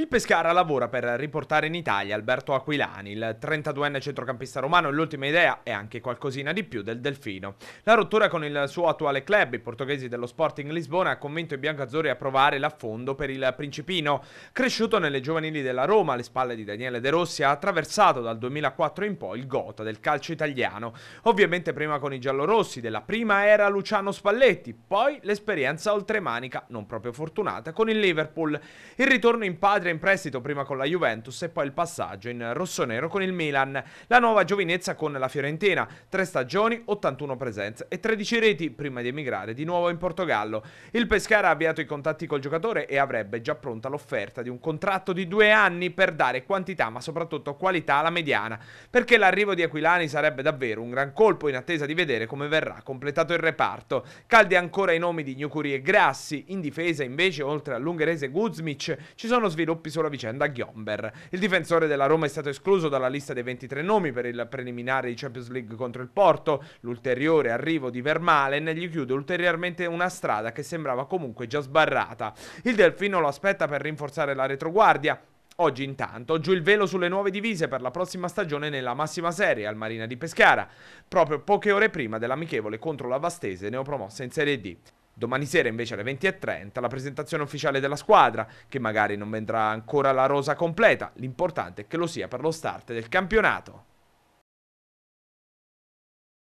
Il Pescara lavora per riportare in Italia Alberto Aquilani, il 32enne centrocampista romano e l'ultima idea è anche qualcosina di più del Delfino. La rottura con il suo attuale club, i portoghesi dello Sporting Lisbona, ha convinto i biancazzurri a provare l'affondo per il Principino. Cresciuto nelle giovanili della Roma, alle spalle di Daniele De Rossi, ha attraversato dal 2004 in poi il gota del calcio italiano. Ovviamente prima con i giallorossi della prima era Luciano Spalletti, poi l'esperienza oltremanica, non proprio fortunata, con il Liverpool. Il ritorno in patria in prestito prima con la Juventus e poi il passaggio in rossonero con il Milan. La nuova giovinezza con la Fiorentina, 3 stagioni, 81 presenze e 13 reti prima di emigrare di nuovo in Portogallo. Il Pescara ha avviato i contatti col giocatore e avrebbe già pronta l'offerta di un contratto di due anni per dare quantità ma soprattutto qualità alla mediana, perché l'arrivo di Aquilani sarebbe davvero un gran colpo in attesa di vedere come verrà completato il reparto. Caldi ancora i nomi di Gnucuri e Grassi, in difesa invece oltre all'ungherese Guzmic ci sono sviluppati sviluppi sulla vicenda Gomber. Il difensore della Roma è stato escluso dalla lista dei 23 nomi per il preliminare di Champions League contro il Porto. L'ulteriore arrivo di Vermalen gli chiude ulteriormente una strada che sembrava comunque già sbarrata. Il Delfino lo aspetta per rinforzare la retroguardia, Oggi intanto giù il velo sulle nuove divise per la prossima stagione nella massima serie al Marina di Pescara, proprio poche ore prima dell'amichevole contro la Vastese neopromossa in Serie D. Domani sera invece alle 20.30 la presentazione ufficiale della squadra, che magari non vendrà ancora la rosa completa, l'importante è che lo sia per lo start del campionato.